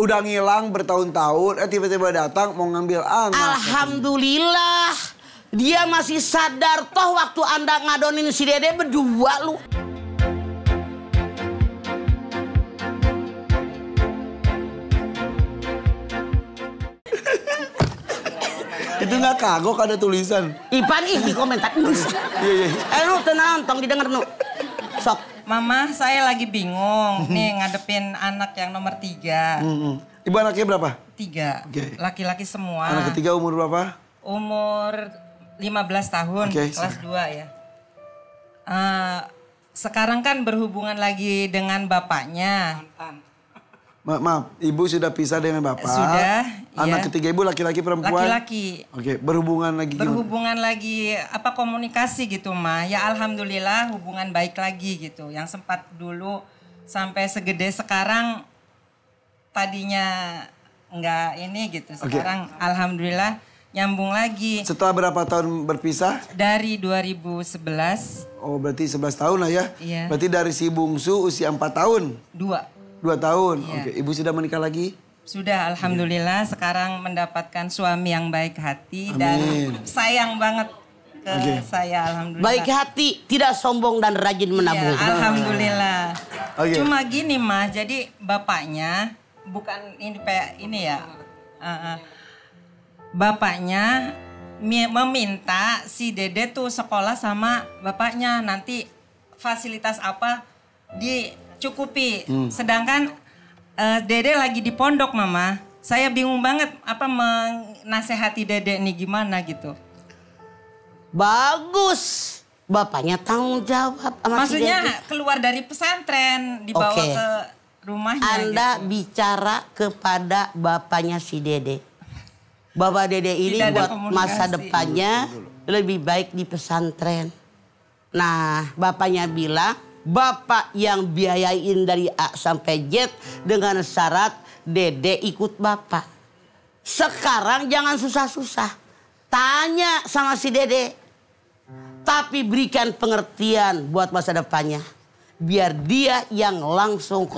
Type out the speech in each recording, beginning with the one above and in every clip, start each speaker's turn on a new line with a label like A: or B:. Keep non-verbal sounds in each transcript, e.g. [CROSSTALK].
A: udah ngilang bertahun-tahun, eh tiba-tiba datang mau ngambil anak.
B: Alhamdulillah. Dia masih sadar toh waktu Anda ngadonin si Dede berdua lu. [LAUGHS]
A: Itu nggak kagok ada tulisan.
B: Ipan ih di komentar. [LAUGHS] Iya iya. Eh lu tenang, tong didengar nu.
C: Sok. Mama saya lagi bingung mm-hmm. nih ngadepin anak yang nomor tiga.
A: Mm-hmm. Ibu anaknya berapa?
C: Tiga. Laki-laki okay. semua. Anak
A: ketiga umur berapa?
C: Umur 15 tahun, okay, kelas dua 2 ya. Uh, sekarang kan berhubungan lagi dengan bapaknya. Mantan.
A: Ma maaf, ibu sudah pisah dengan bapak. Sudah. Anak iya. ketiga ibu laki-laki perempuan. Laki-laki. Oke, berhubungan lagi.
C: Berhubungan gimana? lagi apa komunikasi gitu, Ma. Ya alhamdulillah hubungan baik lagi gitu. Yang sempat dulu sampai segede sekarang tadinya enggak ini gitu. Sekarang okay. alhamdulillah nyambung lagi.
A: Setelah berapa tahun berpisah? Dari 2011. Oh, berarti 11 tahun lah ya. Iya. Berarti dari si bungsu usia empat tahun. Dua. Dua tahun. Ya. Oke, ibu sudah menikah lagi?
C: Sudah, iya. alhamdulillah. Ya. Sekarang mendapatkan suami yang baik hati Amin. dan sayang banget ke okay. saya, alhamdulillah. Baik
B: hati, tidak sombong dan rajin iya,
C: menabung. ya alhamdulillah. Okay. Cuma gini mah jadi bapaknya bukan ini kayak ini ya. uh, bapaknya meminta si Dede tuh sekolah sama bapaknya nanti fasilitas apa di cukupi. Hmm. Sedangkan uh, Dede lagi di pondok Mama. Saya bingung banget apa menasehati Dede ini gimana gitu.
B: Bagus. Bapaknya tanggung jawab sama Maksudnya si Dede.
C: keluar dari pesantren dibawa okay. ke rumahnya Anda gitu.
B: bicara kepada bapaknya si Dede. Bapak Dede ini Tidak buat masa depannya lebih baik di pesantren. Nah, bapaknya bilang Bapak yang biayain dari A sampai Z dengan syarat Dede ikut Bapak. Sekarang jangan susah-susah. Tanya sama si Dede. Tapi berikan pengertian buat masa depannya. Biar dia yang langsung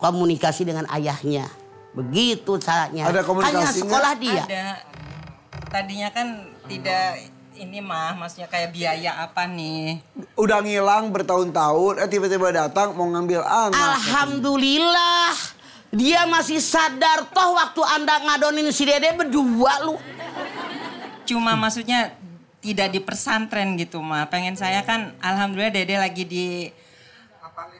B: komunikasi dengan ayahnya.
A: Begitu caranya. Ada komunikasinya? Tanya sekolah dia.
C: Ada. Tadinya kan tidak ini mah maksudnya kayak biaya apa nih?
A: Udah ngilang bertahun-tahun eh tiba-tiba datang mau ngambil anak.
B: Alhamdulillah. Dia masih sadar toh waktu Anda ngadonin si Dede berdua lu. Cuma
C: maksudnya tidak di pesantren gitu mah. Pengen saya kan alhamdulillah Dede lagi di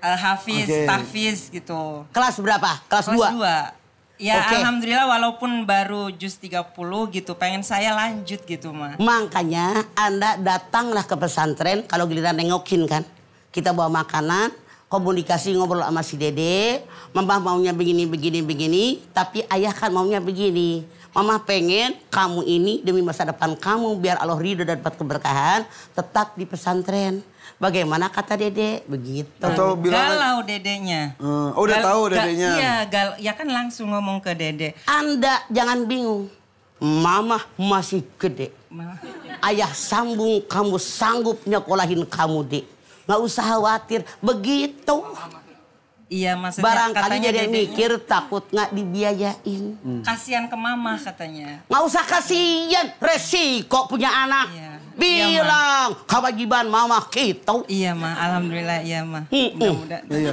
C: Al Hafiz, okay. Tafiz gitu.
B: Kelas berapa? Kelas, Kelas 2. Ya okay.
C: alhamdulillah walaupun baru jus 30 gitu pengen saya lanjut gitu Ma.
B: Makanya Anda datanglah ke pesantren kalau giliran nengokin kan. Kita bawa makanan, komunikasi ngobrol sama si Dede. Mama maunya begini, begini, begini. Tapi ayah kan maunya begini. Mama pengen kamu ini demi masa depan kamu biar Allah ridho dan dapat keberkahan tetap di pesantren. Bagaimana kata Dede? Begitu. Atau bilang galau
C: dedenya. Hmm, oh, udah gal, tahu dedenya. iya,
B: gal, ya kan langsung ngomong ke Dede. Anda jangan bingung. Mama masih gede. Ma. Ayah sambung kamu sanggup nyekolahin kamu, Dek. nggak usah khawatir. Begitu. Iya mas. Barangkali jadi dedenya. mikir takut nggak dibiayain.
C: Hmm. Kasihan ke mama katanya.
B: Nggak usah kasihan, resiko punya anak. Iya bilang ya, ma. kewajiban mama kita. Iya ma, alhamdulillah iya ma. Mudah-mudahan.
A: Iya.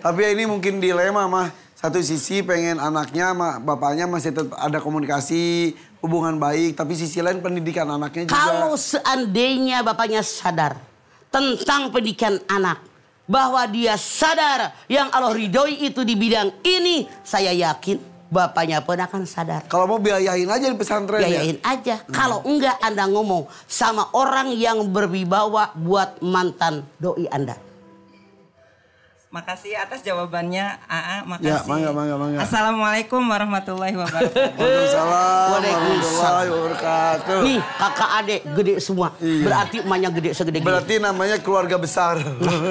A: Tapi ya ini mungkin dilema ma. Satu sisi pengen anaknya ma, bapaknya masih tetap ada komunikasi, hubungan baik, tapi sisi lain pendidikan anaknya juga. Kalau
B: seandainya bapaknya sadar tentang pendidikan anak, bahwa dia sadar yang Allah ridhoi itu di bidang ini, saya yakin bapaknya pun akan sadar. Kalau mau biayain aja di pesantren ya? Biayain ya? aja. Hmm. Kalau enggak Anda ngomong sama orang yang berwibawa buat mantan doi Anda.
C: Makasih atas jawabannya AA. Makasih. Ya, mangga, mangga, mangga. Assalamualaikum warahmatullahi
A: wabarakatuh. Waalaikumsalam warahmatullahi wabarakatuh. Nih,
B: kakak adik gede semua. Iya. Berarti emaknya gede segede gede. Berarti namanya keluarga besar.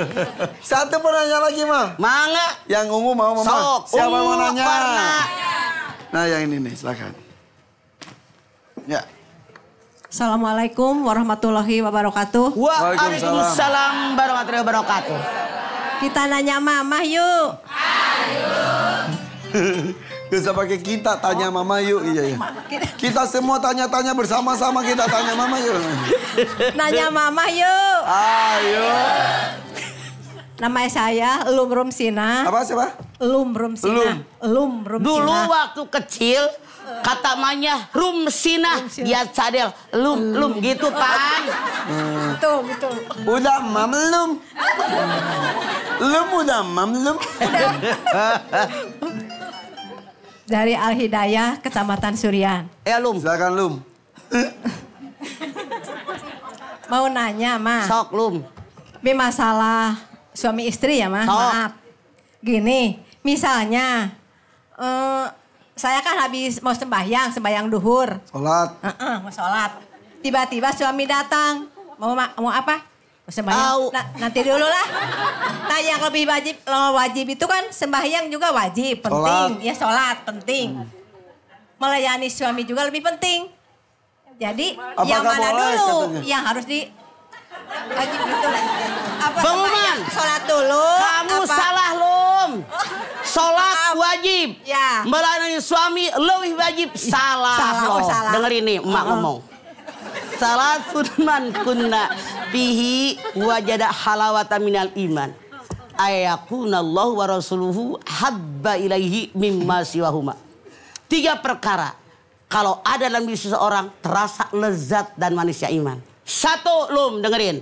A: [LAUGHS] Satu penanya lagi, Ma. Mangga. Yang ungu mau, Mama. Sok. Siapa ungu, mau nanya? Warna. Nah, yang ini nih, silakan. Ya.
D: Assalamualaikum warahmatullahi wabarakatuh. Waalaikumsalam warahmatullahi wabarakatuh. Kita nanya mama yuk. Ayo.
A: [LAUGHS] Gak pakai kita tanya mama yuk. Iya, iya. Kita semua tanya-tanya bersama-sama kita tanya mama yuk. [LAUGHS] Nanya mama yuk. Ayo.
B: Nama saya Lumrum Sina. Apa siapa? Lumrum Sina. Lum. Lumrum Sina. Dulu waktu kecil kata manya rum sina dia cadel
A: lum lum hmm. gitu pan
B: hmm. betul
A: udah mam lum lum udah mam lum
D: dari Al Hidayah Kecamatan Surian
A: ya lum silakan lum
D: mau nanya ma sok lum ini masalah suami istri ya ma sok. maaf gini misalnya eh, saya kan habis mau sembahyang, sembahyang duhur. Sholat. Uh -uh, mau sholat. Tiba-tiba suami datang. Mau mau apa? Mau sembahyang. nanti dulu lah. Nah yang lebih wajib, lo wajib itu kan sembahyang juga wajib, penting. Sholat. Ya sholat, penting. Melayani suami juga lebih penting. Jadi Apakah yang mana dulu katanya? yang harus di Haji gitu. Apa Pengumuman. Ya?
B: Sholat dulu. Kamu apa? salah lom. Sholat Maaf. wajib. Ya. Melayani suami lebih wajib. Salah, salah Oh, salah. Dengar ini emak uh-uh. uh -uh. ngomong. Salah sunman kunna bihi wajada halawata minal iman. Ayakuna Allah wa rasuluhu habba ilaihi mimma siwahuma. Tiga perkara. Kalau ada dalam diri seseorang terasa lezat dan manisnya iman satu, lum dengerin.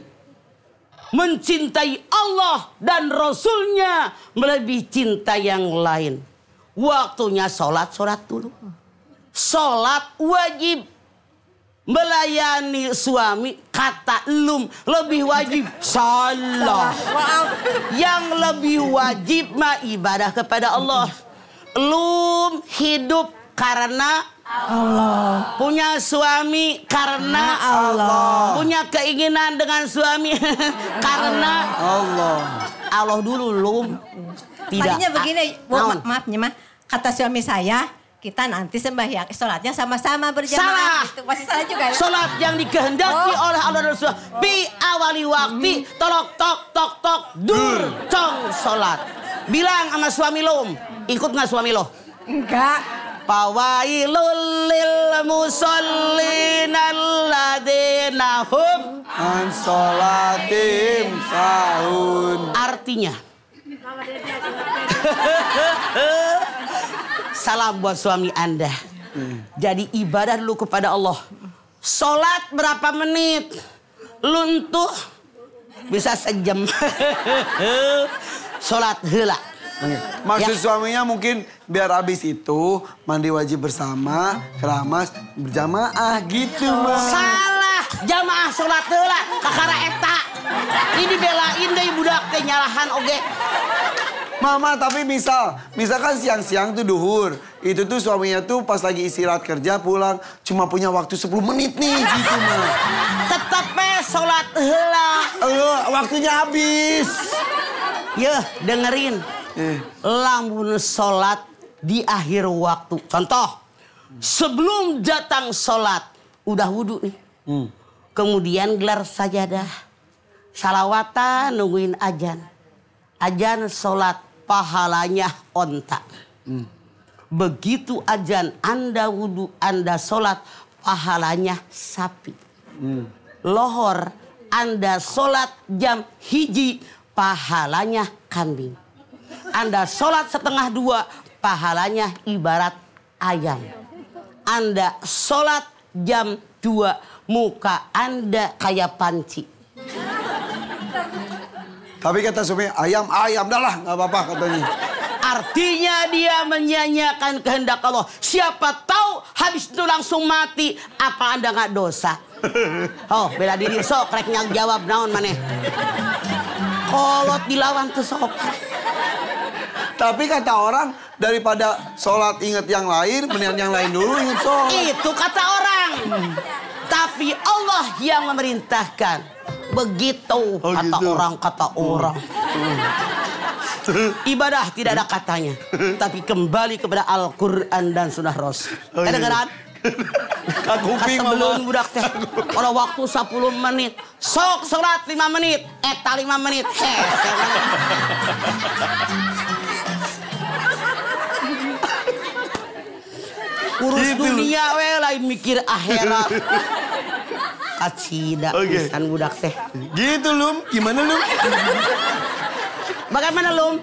B: Mencintai Allah dan Rasulnya melebihi cinta yang lain. Waktunya sholat, sholat dulu. Sholat wajib. Melayani suami, kata lum lebih wajib. Salah. Yang lebih wajib ma ibadah kepada Allah. Lum hidup karena Allah. Punya suami karena Allah. Punya keinginan dengan suami [LAUGHS] karena Allah. Allah dulu lum. Tidak. Makanya begini, ah, ma maafnya mah kata suami
D: saya kita nanti sembahyang sholatnya sama-sama berjamaah. Salah. Gitu. Masih salah juga. Ya? Sholat yang dikehendaki oh. oleh Allah dan
B: Rasulullah. Bi awali waktu, hmm. tolok tok tok tok dur hmm. cong sholat. Bilang sama suami lo, ikut nggak suami lo? Enggak. Fawailulil musallin alladina hum
A: an salatim sahun.
B: Artinya [LAUGHS] Salam buat suami Anda. Jadi ibadah dulu kepada Allah. Sholat berapa menit? Luntuh bisa sejam.
A: [LAUGHS] Sholat helak. Maksud ya. suaminya mungkin biar habis itu mandi wajib bersama, keramas, berjamaah gitu, Mas.
B: Salah, jamaah sholat lah, kakara eta. Ini belain deh budak kenyalahan oke.
A: Mama, tapi misal, misalkan siang-siang tuh duhur. Itu tuh suaminya tuh pas lagi istirahat kerja pulang, cuma punya waktu 10 menit nih gitu, mah. Tetep sholat hela. Eh, waktunya habis.
B: Yeh, dengerin lamun sholat di akhir waktu. Contoh, sebelum datang sholat, udah wudhu nih. Hmm. Kemudian gelar sajadah. Salawatan nungguin ajan. Ajan sholat pahalanya onta. Hmm. Begitu ajan anda wudhu, anda sholat pahalanya sapi. Hmm. Lohor anda sholat jam hiji pahalanya kambing. Anda sholat setengah dua, pahalanya ibarat ayam. Anda sholat jam dua, muka Anda kayak panci.
A: Tapi kata suami, ayam, ayam, dah lah, nggak apa-apa katanya.
B: Artinya dia menyanyiakan kehendak Allah. Siapa tahu habis itu langsung mati. Apa anda nggak dosa? [LAUGHS] Oh, bela diri sok, rek jawab naon maneh. Kolot dilawan tuh sok.
A: Tapi kata orang daripada sholat inget yang lain, mendingan yang lain dulu inget sholat. Itu kata orang. Tapi
B: Allah yang memerintahkan. Begitu oh, gitu. kata orang, kata orang. Hmm. [LAUGHS] Ibadah tidak ada katanya. Tapi kembali kepada Al-Quran dan Sunnah Rasul. Oh, iya. Kadang-kadang [LAUGHS] belum budak teh. Kalau waktu 10 menit, sok sholat 5 menit, eta 5 menit. Heh, gitu. Dunia we lain mikir akhirat. [LAUGHS] Kacida okay. pisan budak teh. Gitu Lum, gimana Lum? Bagaimana Lum?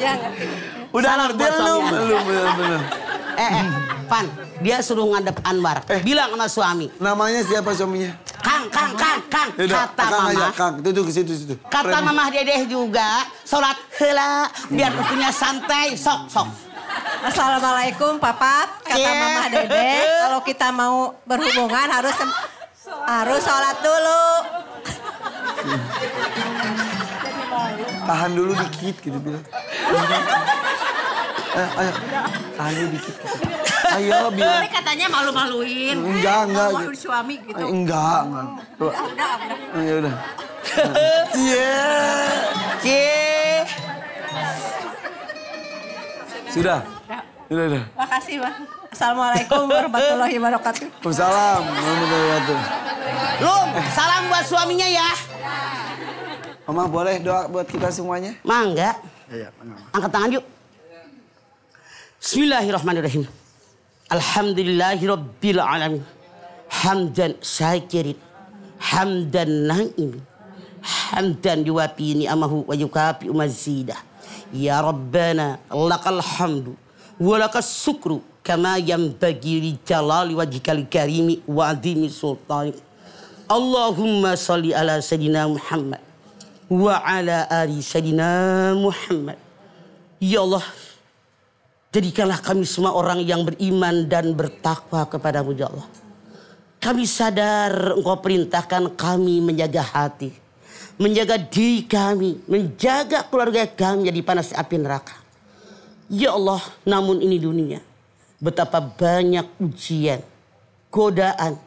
B: Ya ngerti. Udah ngerti Lum. Lum benar-benar. [LAUGHS] Eh, eh, Pan, dia suruh ngadep Anwar. Eh. Bilang sama suami. Namanya siapa suaminya? Kang, Kang, Kang, Kang. Yaudah, kata kang Mama. Aja,
A: kang, itu tuh ke situ, situ. Kata Mama
B: Dedeh juga, sholat hela biar punya santai, sok, sok. Assalamualaikum
D: Papa, kata yeah. Mama Dede. Kalau kita mau berhubungan harus harus sholat dulu.
A: Tahan dulu dikit gitu bilang. Eh, ayo, tahan dulu dikit. Gitu. Ayo bilang. Tapi katanya malu-maluin. Enggak, enggak. Malu eh, gitu. suami gitu. Eh, enggak, enggak. Udah, udah. Ya udah. Cie. Iya. Cie. Sudah. Udah, kasih,
D: Makasih, Bang. Assalamualaikum warahmatullahi
A: wabarakatuh. Waalaikumsalam warahmatullahi wabarakatuh.
B: Lum, salam buat suaminya ya.
A: Mama boleh doa buat kita semuanya? Mangga. Iya,
B: Angkat tangan yuk. Bismillahirrahmanirrahim. Alhamdulillahirabbil alamin. Hamdan syakirin. Hamdan naim, Hamdan yuwafi ni'amahu wa yukafi mazidah. Ya Rabbana lakal hamdu walakas syukru kama yang bagi li jalali wajikal karimi wa adhimi sultani. Allahumma salli ala Sayyidina Muhammad wa ala ali Sayyidina Muhammad. Ya Allah, jadikanlah kami semua orang yang beriman dan bertakwa kepadamu ya Allah. Kami sadar engkau perintahkan kami menjaga hati. Menjaga diri kami, menjaga keluarga kami di panas api neraka. Ya Allah, namun ini dunia. Betapa banyak ujian, godaan,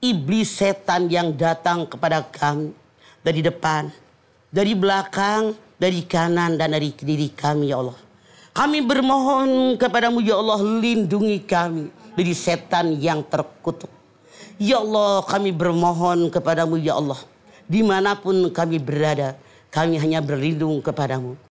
B: iblis setan yang datang kepada kami. Dari depan, dari belakang, dari kanan, dan dari kiri kami, ya Allah. Kami bermohon kepadamu, ya Allah, lindungi kami dari setan yang terkutuk. Ya Allah, kami bermohon kepadamu, ya Allah. Dimanapun kami berada, kami hanya berlindung kepadamu.